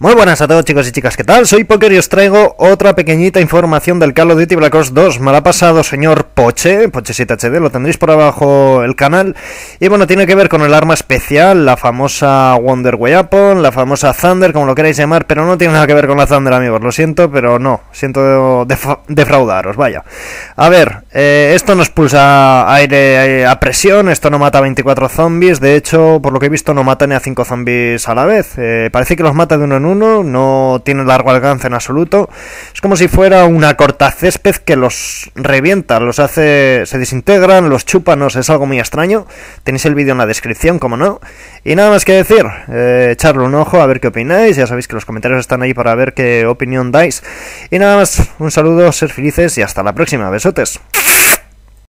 Muy buenas a todos chicos y chicas, ¿qué tal? Soy Poker y os traigo otra pequeñita información del Call of Duty Black Ops 2. Me la ha pasado señor Poche, Poche7HD, lo tendréis por abajo el canal. Y bueno, tiene que ver con el arma especial, la famosa Wonder Weapon, la famosa Thunder, como lo queráis llamar, pero no tiene nada que ver con la Thunder, amigos, lo siento, pero no, siento defraudaros, vaya. A ver, eh, esto nos pulsa aire eh, a presión, esto no mata a 24 zombies, de hecho, por lo que he visto, no mata ni a 5 zombies a la vez. Eh, parece que los mata de uno uno, no tiene largo alcance en absoluto. Es como si fuera una corta césped que los revienta, los hace, se desintegran, los chupa, no es algo muy extraño. Tenéis el vídeo en la descripción, como no. Y nada más que decir, eh, echarle un ojo a ver qué opináis. Ya sabéis que los comentarios están ahí para ver qué opinión dais. Y nada más, un saludo, ser felices y hasta la próxima. Besotes.